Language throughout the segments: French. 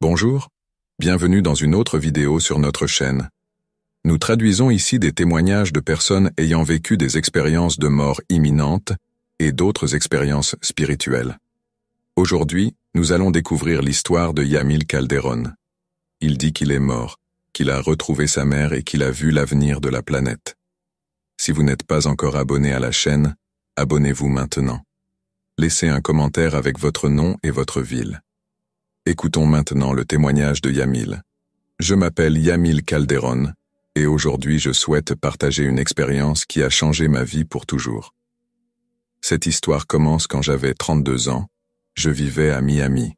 Bonjour, bienvenue dans une autre vidéo sur notre chaîne. Nous traduisons ici des témoignages de personnes ayant vécu des expériences de mort imminente et d'autres expériences spirituelles. Aujourd'hui, nous allons découvrir l'histoire de Yamil Calderon. Il dit qu'il est mort, qu'il a retrouvé sa mère et qu'il a vu l'avenir de la planète. Si vous n'êtes pas encore abonné à la chaîne, abonnez-vous maintenant. Laissez un commentaire avec votre nom et votre ville. Écoutons maintenant le témoignage de Yamil. Je m'appelle Yamil Calderon, et aujourd'hui je souhaite partager une expérience qui a changé ma vie pour toujours. Cette histoire commence quand j'avais 32 ans, je vivais à Miami.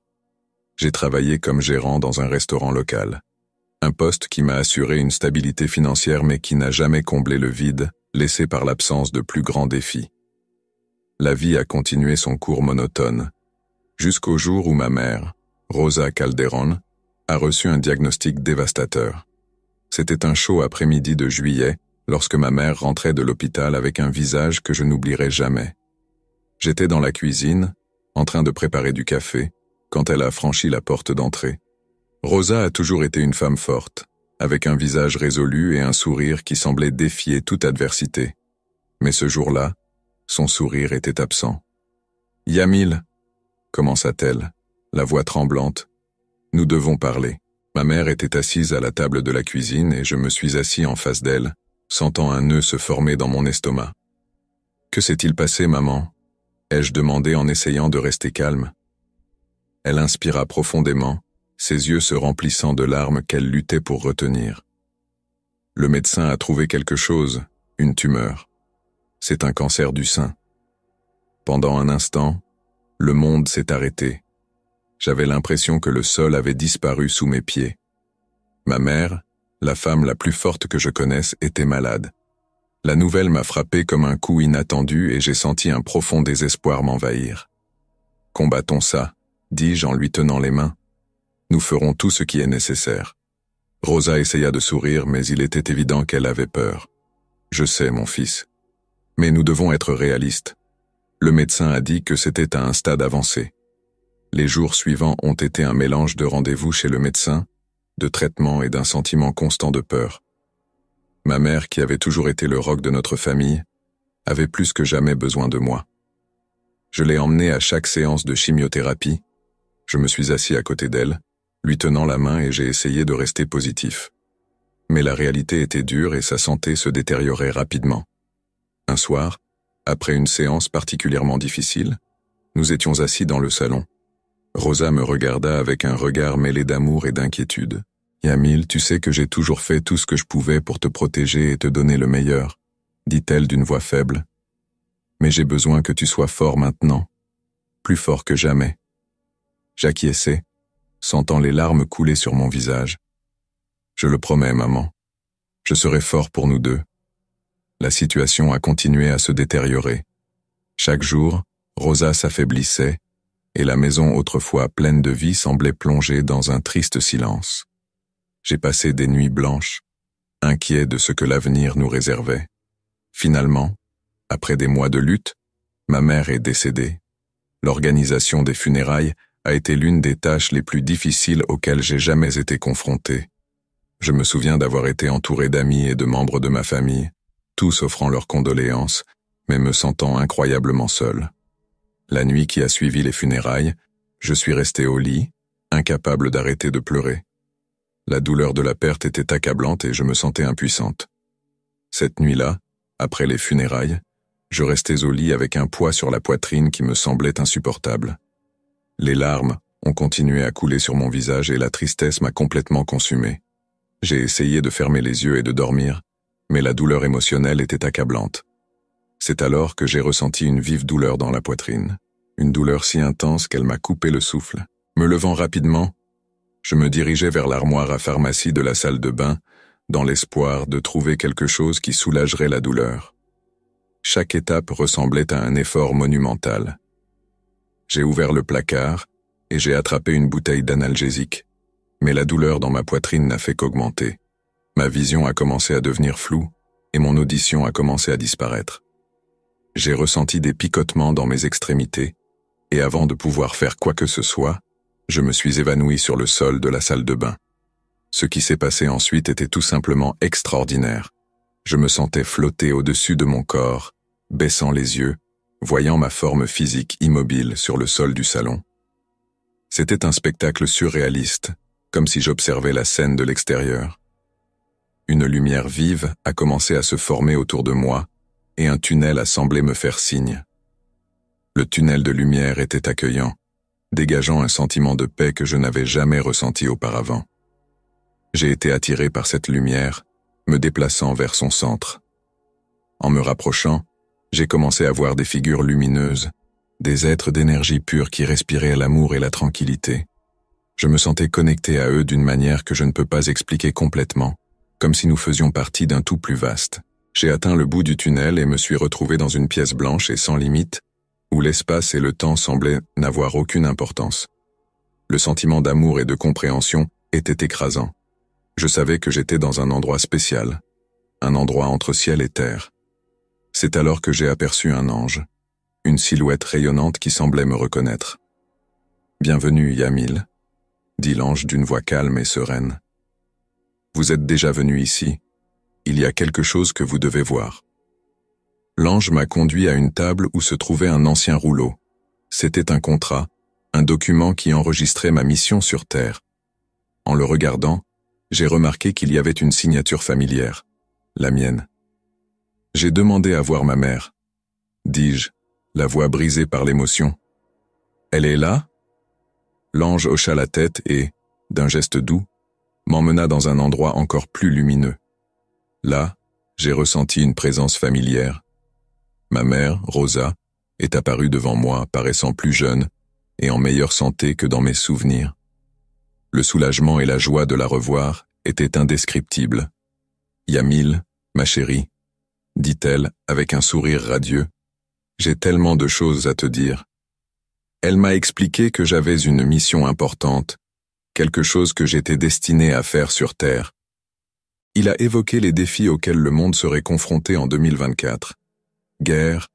J'ai travaillé comme gérant dans un restaurant local. Un poste qui m'a assuré une stabilité financière mais qui n'a jamais comblé le vide, laissé par l'absence de plus grands défis. La vie a continué son cours monotone, jusqu'au jour où ma mère, Rosa Calderon, a reçu un diagnostic dévastateur. C'était un chaud après-midi de juillet, lorsque ma mère rentrait de l'hôpital avec un visage que je n'oublierai jamais. J'étais dans la cuisine, en train de préparer du café, quand elle a franchi la porte d'entrée. Rosa a toujours été une femme forte, avec un visage résolu et un sourire qui semblait défier toute adversité. Mais ce jour-là, son sourire était absent. Yamil, commença-t-elle la voix tremblante. Nous devons parler. Ma mère était assise à la table de la cuisine et je me suis assis en face d'elle, sentant un nœud se former dans mon estomac. Que s'est-il passé, maman ai-je demandé en essayant de rester calme. Elle inspira profondément, ses yeux se remplissant de larmes qu'elle luttait pour retenir. Le médecin a trouvé quelque chose, une tumeur. C'est un cancer du sein. Pendant un instant, le monde s'est arrêté. J'avais l'impression que le sol avait disparu sous mes pieds. Ma mère, la femme la plus forte que je connaisse, était malade. La nouvelle m'a frappé comme un coup inattendu et j'ai senti un profond désespoir m'envahir. Combattons ça, dis-je en lui tenant les mains. Nous ferons tout ce qui est nécessaire. Rosa essaya de sourire, mais il était évident qu'elle avait peur. Je sais, mon fils. Mais nous devons être réalistes. Le médecin a dit que c'était à un stade avancé. Les jours suivants ont été un mélange de rendez-vous chez le médecin, de traitements et d'un sentiment constant de peur. Ma mère, qui avait toujours été le roc de notre famille, avait plus que jamais besoin de moi. Je l'ai emmenée à chaque séance de chimiothérapie. Je me suis assis à côté d'elle, lui tenant la main et j'ai essayé de rester positif. Mais la réalité était dure et sa santé se détériorait rapidement. Un soir, après une séance particulièrement difficile, nous étions assis dans le salon, Rosa me regarda avec un regard mêlé d'amour et d'inquiétude. Yamil, tu sais que j'ai toujours fait tout ce que je pouvais pour te protéger et te donner le meilleur, dit-elle d'une voix faible. Mais j'ai besoin que tu sois fort maintenant, plus fort que jamais. J'acquiesçais, sentant les larmes couler sur mon visage. Je le promets, maman. Je serai fort pour nous deux. La situation a continué à se détériorer. Chaque jour, Rosa s'affaiblissait et la maison autrefois pleine de vie semblait plongée dans un triste silence. J'ai passé des nuits blanches, inquiet de ce que l'avenir nous réservait. Finalement, après des mois de lutte, ma mère est décédée. L'organisation des funérailles a été l'une des tâches les plus difficiles auxquelles j'ai jamais été confronté. Je me souviens d'avoir été entouré d'amis et de membres de ma famille, tous offrant leurs condoléances, mais me sentant incroyablement seul. La nuit qui a suivi les funérailles, je suis resté au lit, incapable d'arrêter de pleurer. La douleur de la perte était accablante et je me sentais impuissante. Cette nuit-là, après les funérailles, je restais au lit avec un poids sur la poitrine qui me semblait insupportable. Les larmes ont continué à couler sur mon visage et la tristesse m'a complètement consumé. J'ai essayé de fermer les yeux et de dormir, mais la douleur émotionnelle était accablante. C'est alors que j'ai ressenti une vive douleur dans la poitrine une douleur si intense qu'elle m'a coupé le souffle. Me levant rapidement, je me dirigeais vers l'armoire à pharmacie de la salle de bain, dans l'espoir de trouver quelque chose qui soulagerait la douleur. Chaque étape ressemblait à un effort monumental. J'ai ouvert le placard et j'ai attrapé une bouteille d'analgésique, mais la douleur dans ma poitrine n'a fait qu'augmenter. Ma vision a commencé à devenir floue et mon audition a commencé à disparaître. J'ai ressenti des picotements dans mes extrémités et avant de pouvoir faire quoi que ce soit, je me suis évanoui sur le sol de la salle de bain. Ce qui s'est passé ensuite était tout simplement extraordinaire. Je me sentais flotter au-dessus de mon corps, baissant les yeux, voyant ma forme physique immobile sur le sol du salon. C'était un spectacle surréaliste, comme si j'observais la scène de l'extérieur. Une lumière vive a commencé à se former autour de moi, et un tunnel a semblé me faire signe. Le tunnel de lumière était accueillant, dégageant un sentiment de paix que je n'avais jamais ressenti auparavant. J'ai été attiré par cette lumière, me déplaçant vers son centre. En me rapprochant, j'ai commencé à voir des figures lumineuses, des êtres d'énergie pure qui respiraient l'amour et la tranquillité. Je me sentais connecté à eux d'une manière que je ne peux pas expliquer complètement, comme si nous faisions partie d'un tout plus vaste. J'ai atteint le bout du tunnel et me suis retrouvé dans une pièce blanche et sans limite, où l'espace et le temps semblaient n'avoir aucune importance. Le sentiment d'amour et de compréhension était écrasant. Je savais que j'étais dans un endroit spécial, un endroit entre ciel et terre. C'est alors que j'ai aperçu un ange, une silhouette rayonnante qui semblait me reconnaître. Bienvenue, Yamil, dit l'ange d'une voix calme et sereine. Vous êtes déjà venu ici. Il y a quelque chose que vous devez voir l'ange m'a conduit à une table où se trouvait un ancien rouleau. C'était un contrat, un document qui enregistrait ma mission sur Terre. En le regardant, j'ai remarqué qu'il y avait une signature familière, la mienne. J'ai demandé à voir ma mère. Dis-je, la voix brisée par l'émotion. Elle est là L'ange hocha la tête et, d'un geste doux, m'emmena dans un endroit encore plus lumineux. Là, j'ai ressenti une présence familière, Ma mère, Rosa, est apparue devant moi, paraissant plus jeune et en meilleure santé que dans mes souvenirs. Le soulagement et la joie de la revoir étaient indescriptibles. Yamil, ma chérie, dit-elle avec un sourire radieux, j'ai tellement de choses à te dire. Elle m'a expliqué que j'avais une mission importante, quelque chose que j'étais destiné à faire sur Terre. Il a évoqué les défis auxquels le monde serait confronté en 2024. Guerre,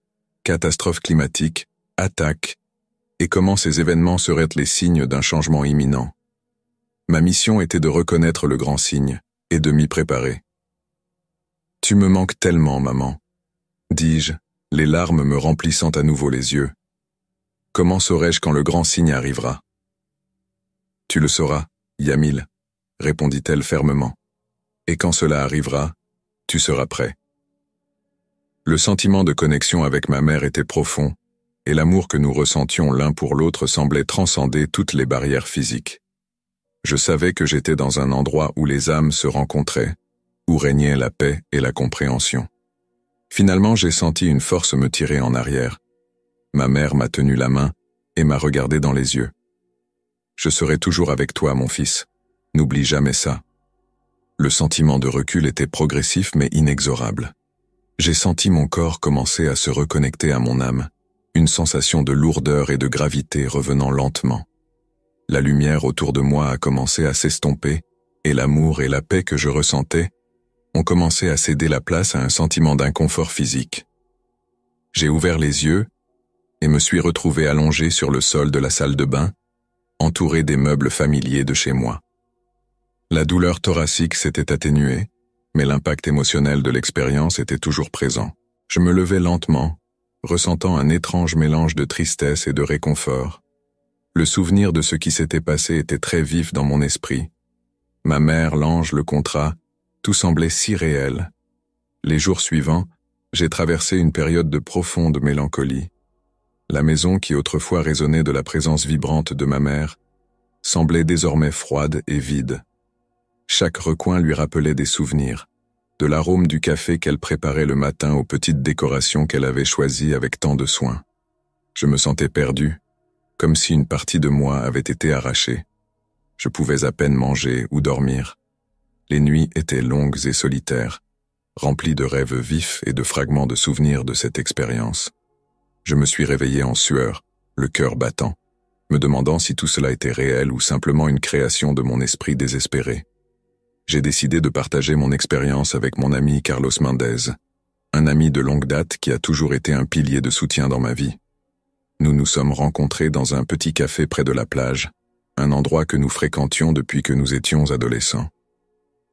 catastrophe climatique, attaque, et comment ces événements seraient les signes d'un changement imminent. Ma mission était de reconnaître le grand signe et de m'y préparer. Tu me manques tellement, maman, dis-je, les larmes me remplissant à nouveau les yeux. Comment saurais-je quand le grand signe arrivera Tu le sauras, Yamil, répondit-elle fermement. Et quand cela arrivera, tu seras prêt. Le sentiment de connexion avec ma mère était profond, et l'amour que nous ressentions l'un pour l'autre semblait transcender toutes les barrières physiques. Je savais que j'étais dans un endroit où les âmes se rencontraient, où régnait la paix et la compréhension. Finalement, j'ai senti une force me tirer en arrière. Ma mère m'a tenu la main et m'a regardé dans les yeux. Je serai toujours avec toi, mon fils. N'oublie jamais ça. Le sentiment de recul était progressif mais inexorable j'ai senti mon corps commencer à se reconnecter à mon âme, une sensation de lourdeur et de gravité revenant lentement. La lumière autour de moi a commencé à s'estomper, et l'amour et la paix que je ressentais ont commencé à céder la place à un sentiment d'inconfort physique. J'ai ouvert les yeux et me suis retrouvé allongé sur le sol de la salle de bain, entouré des meubles familiers de chez moi. La douleur thoracique s'était atténuée, mais l'impact émotionnel de l'expérience était toujours présent. Je me levais lentement, ressentant un étrange mélange de tristesse et de réconfort. Le souvenir de ce qui s'était passé était très vif dans mon esprit. Ma mère, l'ange, le contrat, tout semblait si réel. Les jours suivants, j'ai traversé une période de profonde mélancolie. La maison qui autrefois résonnait de la présence vibrante de ma mère semblait désormais froide et vide. Chaque recoin lui rappelait des souvenirs, de l'arôme du café qu'elle préparait le matin aux petites décorations qu'elle avait choisies avec tant de soin. Je me sentais perdu, comme si une partie de moi avait été arrachée. Je pouvais à peine manger ou dormir. Les nuits étaient longues et solitaires, remplies de rêves vifs et de fragments de souvenirs de cette expérience. Je me suis réveillé en sueur, le cœur battant, me demandant si tout cela était réel ou simplement une création de mon esprit désespéré j'ai décidé de partager mon expérience avec mon ami Carlos Mendez, un ami de longue date qui a toujours été un pilier de soutien dans ma vie. Nous nous sommes rencontrés dans un petit café près de la plage, un endroit que nous fréquentions depuis que nous étions adolescents.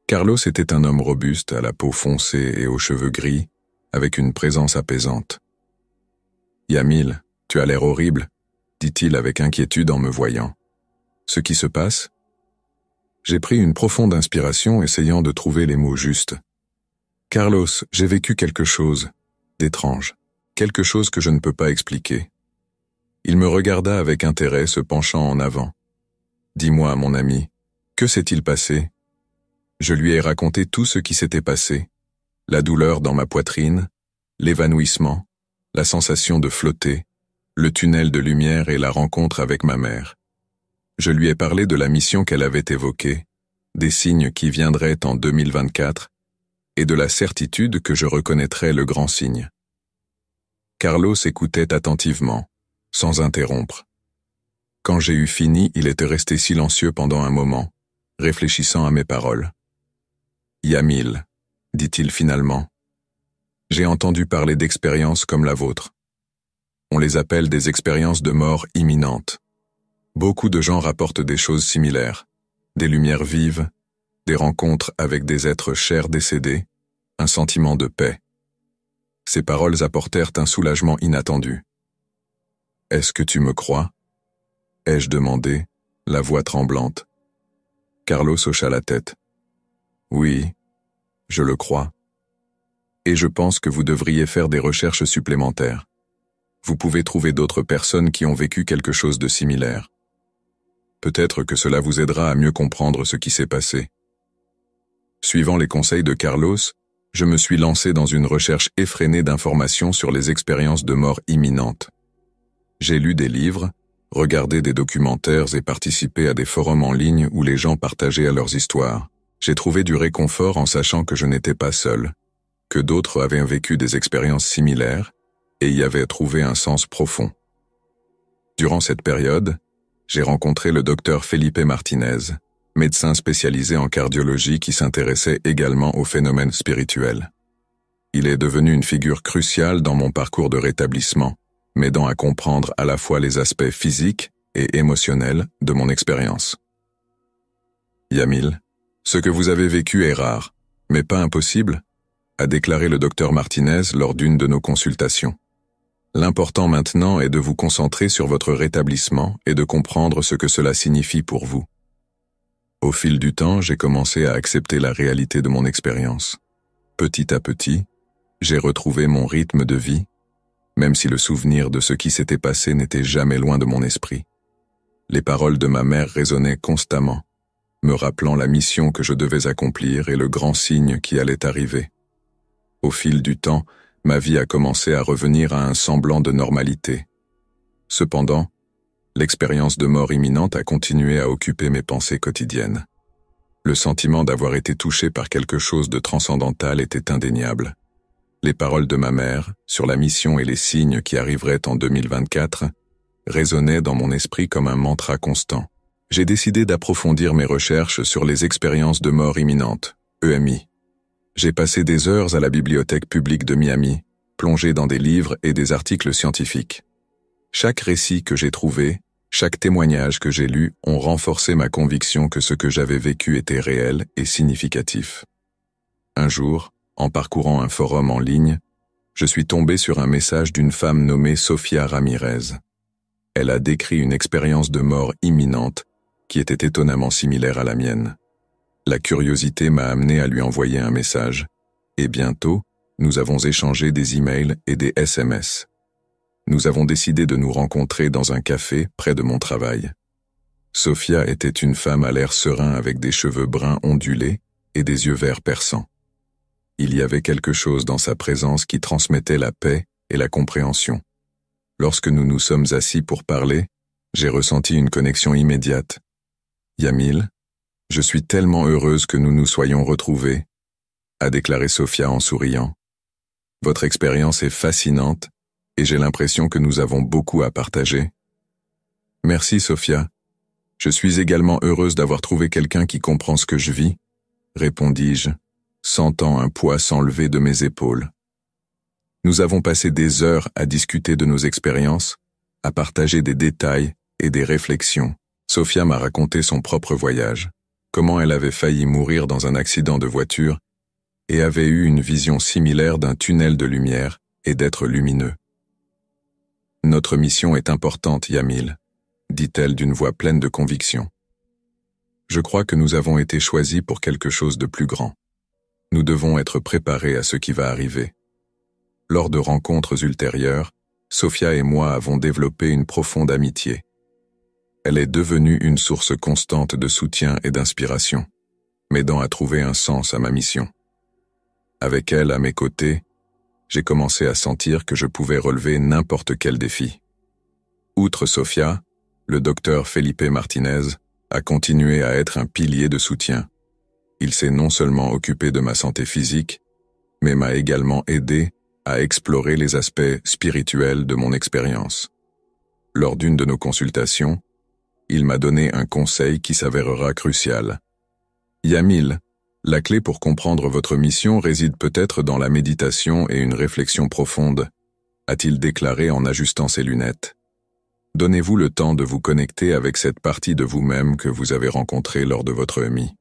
Carlos était un homme robuste, à la peau foncée et aux cheveux gris, avec une présence apaisante. Yamil, tu as l'air horrible, dit-il avec inquiétude en me voyant. Ce qui se passe j'ai pris une profonde inspiration essayant de trouver les mots justes. Carlos, j'ai vécu quelque chose d'étrange, quelque chose que je ne peux pas expliquer. Il me regarda avec intérêt, se penchant en avant. Dis-moi, mon ami, que s'est-il passé Je lui ai raconté tout ce qui s'était passé. La douleur dans ma poitrine, l'évanouissement, la sensation de flotter, le tunnel de lumière et la rencontre avec ma mère. Je lui ai parlé de la mission qu'elle avait évoquée, des signes qui viendraient en 2024 et de la certitude que je reconnaîtrais le grand signe. Carlos écoutait attentivement, sans interrompre. Quand j'ai eu fini, il était resté silencieux pendant un moment, réfléchissant à mes paroles. Yamil, dit-il finalement, j'ai entendu parler d'expériences comme la vôtre. On les appelle des expériences de mort imminente. Beaucoup de gens rapportent des choses similaires, des lumières vives, des rencontres avec des êtres chers décédés, un sentiment de paix. Ces paroles apportèrent un soulagement inattendu. Est-ce que tu me crois ai-je demandé, la voix tremblante. Carlos hocha la tête. Oui, je le crois. Et je pense que vous devriez faire des recherches supplémentaires. Vous pouvez trouver d'autres personnes qui ont vécu quelque chose de similaire. Peut-être que cela vous aidera à mieux comprendre ce qui s'est passé. Suivant les conseils de Carlos, je me suis lancé dans une recherche effrénée d'informations sur les expériences de mort imminente. J'ai lu des livres, regardé des documentaires et participé à des forums en ligne où les gens partageaient leurs histoires. J'ai trouvé du réconfort en sachant que je n'étais pas seul, que d'autres avaient vécu des expériences similaires et y avaient trouvé un sens profond. Durant cette période, j'ai rencontré le docteur Felipe Martinez, médecin spécialisé en cardiologie qui s'intéressait également aux phénomènes spirituels. Il est devenu une figure cruciale dans mon parcours de rétablissement, m'aidant à comprendre à la fois les aspects physiques et émotionnels de mon expérience. Yamil, ce que vous avez vécu est rare, mais pas impossible, a déclaré le docteur Martinez lors d'une de nos consultations. L'important maintenant est de vous concentrer sur votre rétablissement et de comprendre ce que cela signifie pour vous. Au fil du temps, j'ai commencé à accepter la réalité de mon expérience. Petit à petit, j'ai retrouvé mon rythme de vie, même si le souvenir de ce qui s'était passé n'était jamais loin de mon esprit. Les paroles de ma mère résonnaient constamment, me rappelant la mission que je devais accomplir et le grand signe qui allait arriver. Au fil du temps, ma vie a commencé à revenir à un semblant de normalité. Cependant, l'expérience de mort imminente a continué à occuper mes pensées quotidiennes. Le sentiment d'avoir été touché par quelque chose de transcendantal était indéniable. Les paroles de ma mère, sur la mission et les signes qui arriveraient en 2024, résonnaient dans mon esprit comme un mantra constant. J'ai décidé d'approfondir mes recherches sur les expériences de mort imminente, EMI. J'ai passé des heures à la bibliothèque publique de Miami, plongé dans des livres et des articles scientifiques. Chaque récit que j'ai trouvé, chaque témoignage que j'ai lu ont renforcé ma conviction que ce que j'avais vécu était réel et significatif. Un jour, en parcourant un forum en ligne, je suis tombé sur un message d'une femme nommée Sofia Ramirez. Elle a décrit une expérience de mort imminente qui était étonnamment similaire à la mienne. La curiosité m'a amené à lui envoyer un message, et bientôt, nous avons échangé des emails et des SMS. Nous avons décidé de nous rencontrer dans un café près de mon travail. Sophia était une femme à l'air serein avec des cheveux bruns ondulés et des yeux verts perçants. Il y avait quelque chose dans sa présence qui transmettait la paix et la compréhension. Lorsque nous nous sommes assis pour parler, j'ai ressenti une connexion immédiate. Yamil, je suis tellement heureuse que nous nous soyons retrouvés, a déclaré Sophia en souriant. Votre expérience est fascinante et j'ai l'impression que nous avons beaucoup à partager. Merci Sophia. Je suis également heureuse d'avoir trouvé quelqu'un qui comprend ce que je vis, répondis-je, sentant un poids s'enlever de mes épaules. Nous avons passé des heures à discuter de nos expériences, à partager des détails et des réflexions. Sophia m'a raconté son propre voyage comment elle avait failli mourir dans un accident de voiture et avait eu une vision similaire d'un tunnel de lumière et d'être lumineux. Notre mission est importante, Yamil, dit-elle d'une voix pleine de conviction. Je crois que nous avons été choisis pour quelque chose de plus grand. Nous devons être préparés à ce qui va arriver. Lors de rencontres ultérieures, Sophia et moi avons développé une profonde amitié. Elle est devenue une source constante de soutien et d'inspiration, m'aidant à trouver un sens à ma mission. Avec elle à mes côtés, j'ai commencé à sentir que je pouvais relever n'importe quel défi. Outre Sofia, le docteur Felipe Martinez a continué à être un pilier de soutien. Il s'est non seulement occupé de ma santé physique, mais m'a également aidé à explorer les aspects spirituels de mon expérience. Lors d'une de nos consultations, il m'a donné un conseil qui s'avérera crucial. Yamil, la clé pour comprendre votre mission réside peut-être dans la méditation et une réflexion profonde, a-t-il déclaré en ajustant ses lunettes. Donnez-vous le temps de vous connecter avec cette partie de vous-même que vous avez rencontrée lors de votre EMI.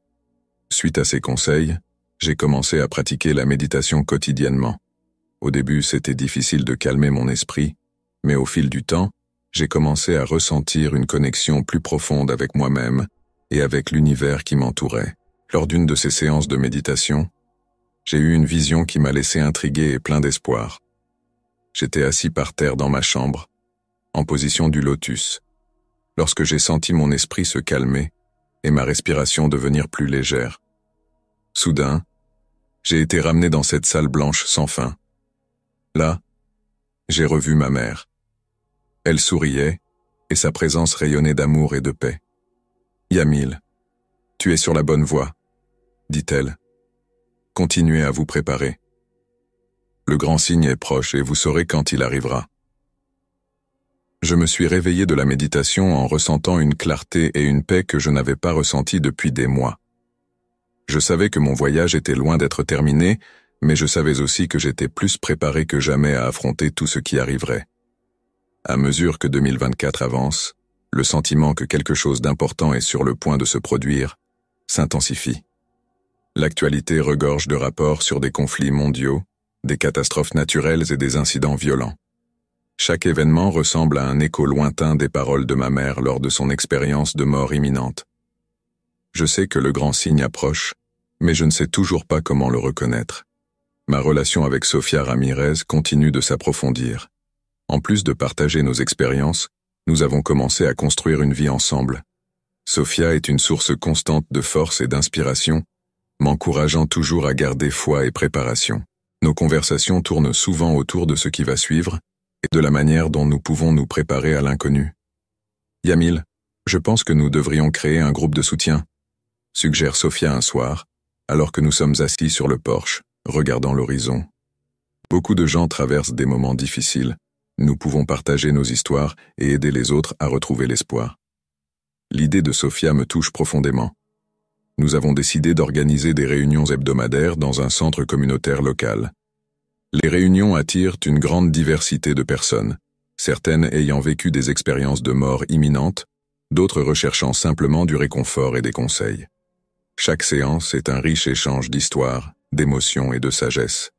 Suite à ces conseils, j'ai commencé à pratiquer la méditation quotidiennement. Au début, c'était difficile de calmer mon esprit, mais au fil du temps, j'ai commencé à ressentir une connexion plus profonde avec moi-même et avec l'univers qui m'entourait. Lors d'une de ces séances de méditation, j'ai eu une vision qui m'a laissé intrigué et plein d'espoir. J'étais assis par terre dans ma chambre, en position du lotus, lorsque j'ai senti mon esprit se calmer et ma respiration devenir plus légère. Soudain, j'ai été ramené dans cette salle blanche sans fin. Là, j'ai revu ma mère. Elle souriait, et sa présence rayonnait d'amour et de paix. Yamil, tu es sur la bonne voie, dit-elle. Continuez à vous préparer. Le grand signe est proche et vous saurez quand il arrivera. Je me suis réveillé de la méditation en ressentant une clarté et une paix que je n'avais pas ressentie depuis des mois. Je savais que mon voyage était loin d'être terminé, mais je savais aussi que j'étais plus préparé que jamais à affronter tout ce qui arriverait. À mesure que 2024 avance, le sentiment que quelque chose d'important est sur le point de se produire s'intensifie. L'actualité regorge de rapports sur des conflits mondiaux, des catastrophes naturelles et des incidents violents. Chaque événement ressemble à un écho lointain des paroles de ma mère lors de son expérience de mort imminente. Je sais que le grand signe approche, mais je ne sais toujours pas comment le reconnaître. Ma relation avec Sofia Ramirez continue de s'approfondir. En plus de partager nos expériences, nous avons commencé à construire une vie ensemble. Sophia est une source constante de force et d'inspiration, m'encourageant toujours à garder foi et préparation. Nos conversations tournent souvent autour de ce qui va suivre et de la manière dont nous pouvons nous préparer à l'inconnu. Yamil, je pense que nous devrions créer un groupe de soutien, suggère Sophia un soir, alors que nous sommes assis sur le porche, regardant l'horizon. Beaucoup de gens traversent des moments difficiles, nous pouvons partager nos histoires et aider les autres à retrouver l'espoir. L'idée de Sophia me touche profondément. Nous avons décidé d'organiser des réunions hebdomadaires dans un centre communautaire local. Les réunions attirent une grande diversité de personnes, certaines ayant vécu des expériences de mort imminente, d'autres recherchant simplement du réconfort et des conseils. Chaque séance est un riche échange d'histoires, d'émotions et de sagesse.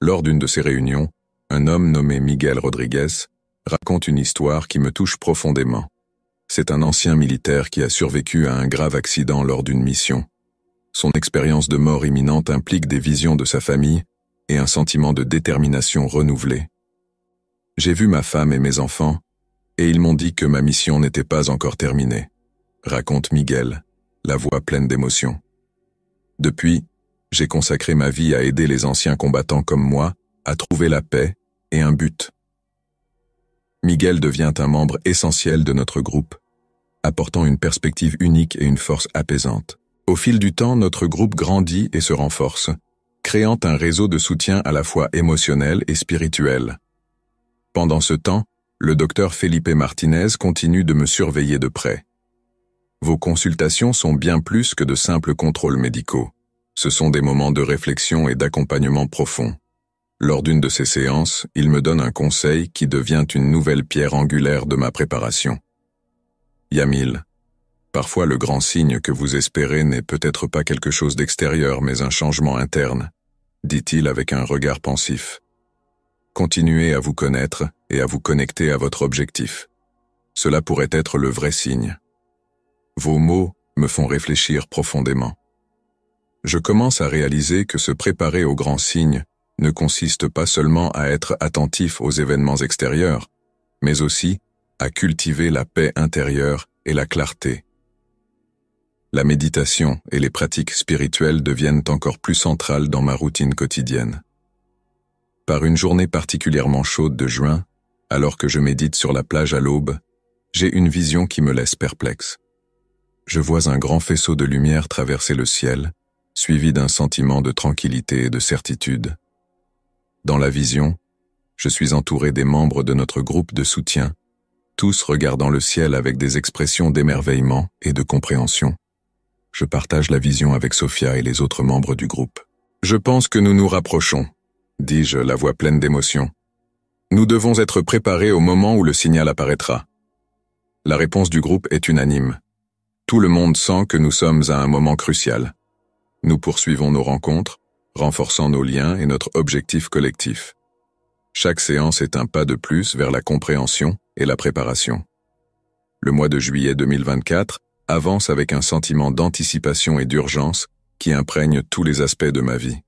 Lors d'une de ces réunions, un homme nommé Miguel Rodriguez, raconte une histoire qui me touche profondément. C'est un ancien militaire qui a survécu à un grave accident lors d'une mission. Son expérience de mort imminente implique des visions de sa famille et un sentiment de détermination renouvelée. J'ai vu ma femme et mes enfants, et ils m'ont dit que ma mission n'était pas encore terminée, raconte Miguel, la voix pleine d'émotion. Depuis, j'ai consacré ma vie à aider les anciens combattants comme moi à trouver la paix et un but. Miguel devient un membre essentiel de notre groupe, apportant une perspective unique et une force apaisante. Au fil du temps, notre groupe grandit et se renforce, créant un réseau de soutien à la fois émotionnel et spirituel. Pendant ce temps, le docteur Felipe Martinez continue de me surveiller de près. Vos consultations sont bien plus que de simples contrôles médicaux. Ce sont des moments de réflexion et d'accompagnement profond. Lors d'une de ces séances, il me donne un conseil qui devient une nouvelle pierre angulaire de ma préparation. Yamil, parfois le grand signe que vous espérez n'est peut-être pas quelque chose d'extérieur mais un changement interne, dit-il avec un regard pensif. Continuez à vous connaître et à vous connecter à votre objectif. Cela pourrait être le vrai signe. Vos mots me font réfléchir profondément. Je commence à réaliser que se préparer au grand signe ne consiste pas seulement à être attentif aux événements extérieurs, mais aussi à cultiver la paix intérieure et la clarté. La méditation et les pratiques spirituelles deviennent encore plus centrales dans ma routine quotidienne. Par une journée particulièrement chaude de juin, alors que je médite sur la plage à l'aube, j'ai une vision qui me laisse perplexe. Je vois un grand faisceau de lumière traverser le ciel, suivi d'un sentiment de tranquillité et de certitude. Dans la vision, je suis entouré des membres de notre groupe de soutien, tous regardant le ciel avec des expressions d'émerveillement et de compréhension. Je partage la vision avec Sophia et les autres membres du groupe. Je pense que nous nous rapprochons, dis-je, la voix pleine d'émotion. Nous devons être préparés au moment où le signal apparaîtra. La réponse du groupe est unanime. Tout le monde sent que nous sommes à un moment crucial. Nous poursuivons nos rencontres, renforçant nos liens et notre objectif collectif. Chaque séance est un pas de plus vers la compréhension et la préparation. Le mois de juillet 2024 avance avec un sentiment d'anticipation et d'urgence qui imprègne tous les aspects de ma vie.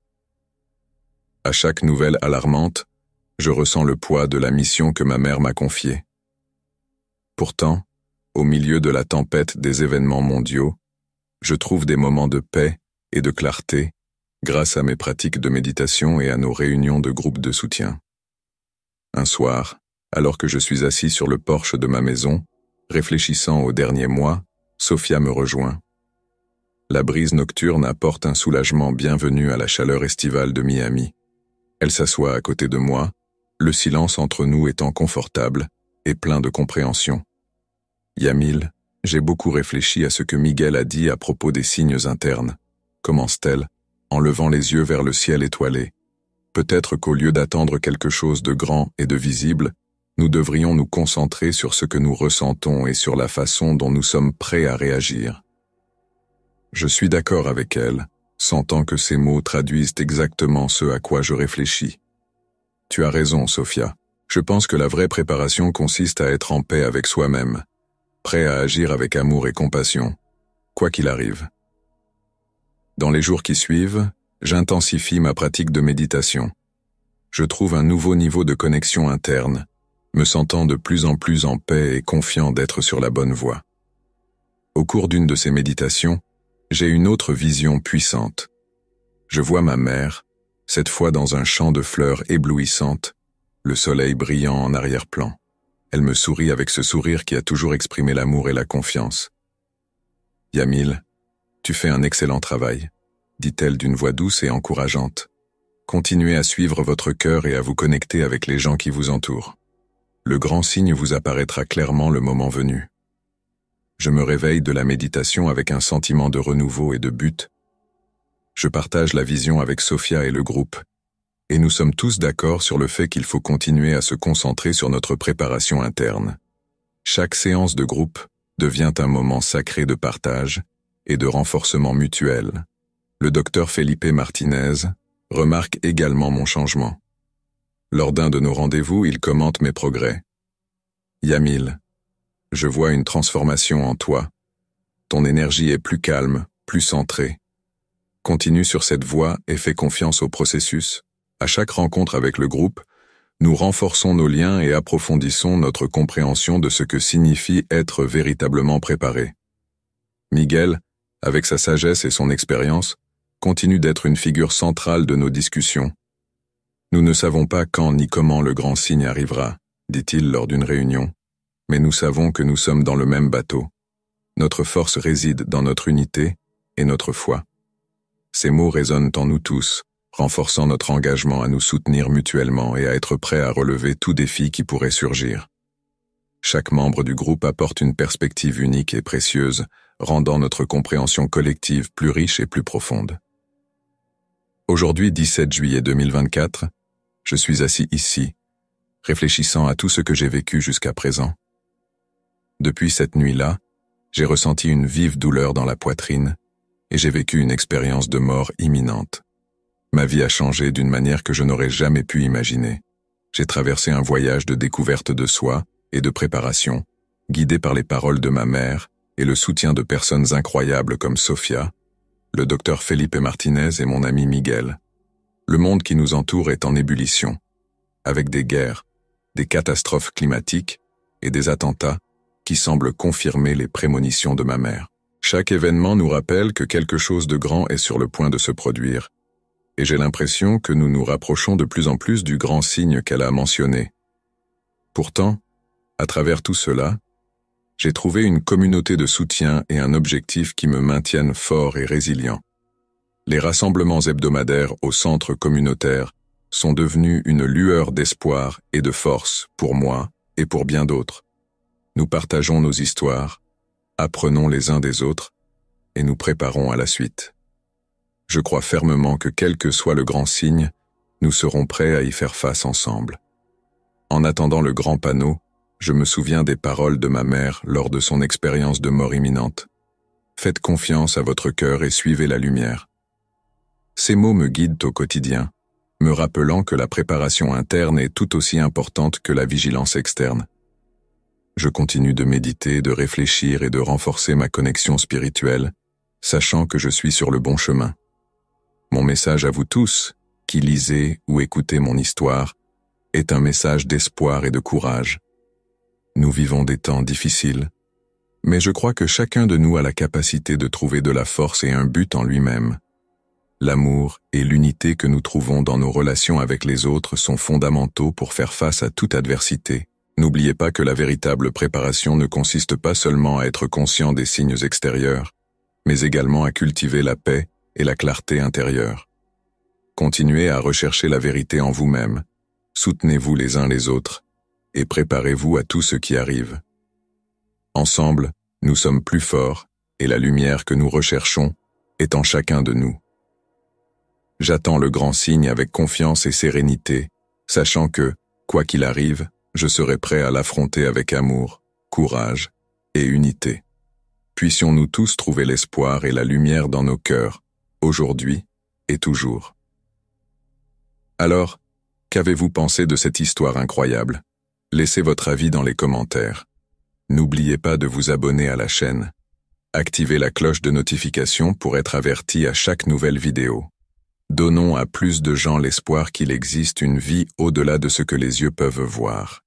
À chaque nouvelle alarmante, je ressens le poids de la mission que ma mère m'a confiée. Pourtant, au milieu de la tempête des événements mondiaux, je trouve des moments de paix et de clarté grâce à mes pratiques de méditation et à nos réunions de groupes de soutien. Un soir, alors que je suis assis sur le porche de ma maison, réfléchissant au dernier mois, Sophia me rejoint. La brise nocturne apporte un soulagement bienvenu à la chaleur estivale de Miami. Elle s'assoit à côté de moi, le silence entre nous étant confortable et plein de compréhension. Yamil, j'ai beaucoup réfléchi à ce que Miguel a dit à propos des signes internes. Commence-t-elle en levant les yeux vers le ciel étoilé. Peut-être qu'au lieu d'attendre quelque chose de grand et de visible, nous devrions nous concentrer sur ce que nous ressentons et sur la façon dont nous sommes prêts à réagir. Je suis d'accord avec elle, sentant que ces mots traduisent exactement ce à quoi je réfléchis. Tu as raison, Sophia. Je pense que la vraie préparation consiste à être en paix avec soi-même, prêt à agir avec amour et compassion, quoi qu'il arrive. Dans les jours qui suivent, j'intensifie ma pratique de méditation. Je trouve un nouveau niveau de connexion interne, me sentant de plus en plus en paix et confiant d'être sur la bonne voie. Au cours d'une de ces méditations, j'ai une autre vision puissante. Je vois ma mère, cette fois dans un champ de fleurs éblouissantes, le soleil brillant en arrière-plan. Elle me sourit avec ce sourire qui a toujours exprimé l'amour et la confiance. Yamil, tu fais un excellent travail, dit-elle d'une voix douce et encourageante. Continuez à suivre votre cœur et à vous connecter avec les gens qui vous entourent. Le grand signe vous apparaîtra clairement le moment venu. Je me réveille de la méditation avec un sentiment de renouveau et de but. Je partage la vision avec Sophia et le groupe, et nous sommes tous d'accord sur le fait qu'il faut continuer à se concentrer sur notre préparation interne. Chaque séance de groupe devient un moment sacré de partage, et de renforcement mutuel, le docteur Felipe Martinez remarque également mon changement. Lors d'un de nos rendez-vous, il commente mes progrès. Yamil, je vois une transformation en toi. Ton énergie est plus calme, plus centrée. Continue sur cette voie et fais confiance au processus. À chaque rencontre avec le groupe, nous renforçons nos liens et approfondissons notre compréhension de ce que signifie être véritablement préparé. Miguel avec sa sagesse et son expérience, continue d'être une figure centrale de nos discussions. Nous ne savons pas quand ni comment le grand signe arrivera, dit-il lors d'une réunion, mais nous savons que nous sommes dans le même bateau. Notre force réside dans notre unité et notre foi. Ces mots résonnent en nous tous, renforçant notre engagement à nous soutenir mutuellement et à être prêts à relever tout défi qui pourrait surgir. Chaque membre du groupe apporte une perspective unique et précieuse, rendant notre compréhension collective plus riche et plus profonde. Aujourd'hui 17 juillet 2024, je suis assis ici, réfléchissant à tout ce que j'ai vécu jusqu'à présent. Depuis cette nuit-là, j'ai ressenti une vive douleur dans la poitrine et j'ai vécu une expérience de mort imminente. Ma vie a changé d'une manière que je n'aurais jamais pu imaginer. J'ai traversé un voyage de découverte de soi, de préparation, guidé par les paroles de ma mère et le soutien de personnes incroyables comme Sofia, le docteur Felipe Martinez et mon ami Miguel. Le monde qui nous entoure est en ébullition, avec des guerres, des catastrophes climatiques et des attentats qui semblent confirmer les prémonitions de ma mère. Chaque événement nous rappelle que quelque chose de grand est sur le point de se produire, et j'ai l'impression que nous nous rapprochons de plus en plus du grand signe qu'elle a mentionné. Pourtant, à travers tout cela, j'ai trouvé une communauté de soutien et un objectif qui me maintiennent fort et résilient. Les rassemblements hebdomadaires au centre communautaire sont devenus une lueur d'espoir et de force pour moi et pour bien d'autres. Nous partageons nos histoires, apprenons les uns des autres et nous préparons à la suite. Je crois fermement que quel que soit le grand signe, nous serons prêts à y faire face ensemble. En attendant le grand panneau, je me souviens des paroles de ma mère lors de son expérience de mort imminente. Faites confiance à votre cœur et suivez la lumière. Ces mots me guident au quotidien, me rappelant que la préparation interne est tout aussi importante que la vigilance externe. Je continue de méditer, de réfléchir et de renforcer ma connexion spirituelle, sachant que je suis sur le bon chemin. Mon message à vous tous, qui lisez ou écoutez mon histoire, est un message d'espoir et de courage. Nous vivons des temps difficiles, mais je crois que chacun de nous a la capacité de trouver de la force et un but en lui-même. L'amour et l'unité que nous trouvons dans nos relations avec les autres sont fondamentaux pour faire face à toute adversité. N'oubliez pas que la véritable préparation ne consiste pas seulement à être conscient des signes extérieurs, mais également à cultiver la paix et la clarté intérieure. Continuez à rechercher la vérité en vous-même. Soutenez-vous les uns les autres et préparez-vous à tout ce qui arrive. Ensemble, nous sommes plus forts, et la lumière que nous recherchons est en chacun de nous. J'attends le grand signe avec confiance et sérénité, sachant que, quoi qu'il arrive, je serai prêt à l'affronter avec amour, courage et unité. Puissions-nous tous trouver l'espoir et la lumière dans nos cœurs, aujourd'hui et toujours. Alors, qu'avez-vous pensé de cette histoire incroyable Laissez votre avis dans les commentaires. N'oubliez pas de vous abonner à la chaîne. Activez la cloche de notification pour être averti à chaque nouvelle vidéo. Donnons à plus de gens l'espoir qu'il existe une vie au-delà de ce que les yeux peuvent voir.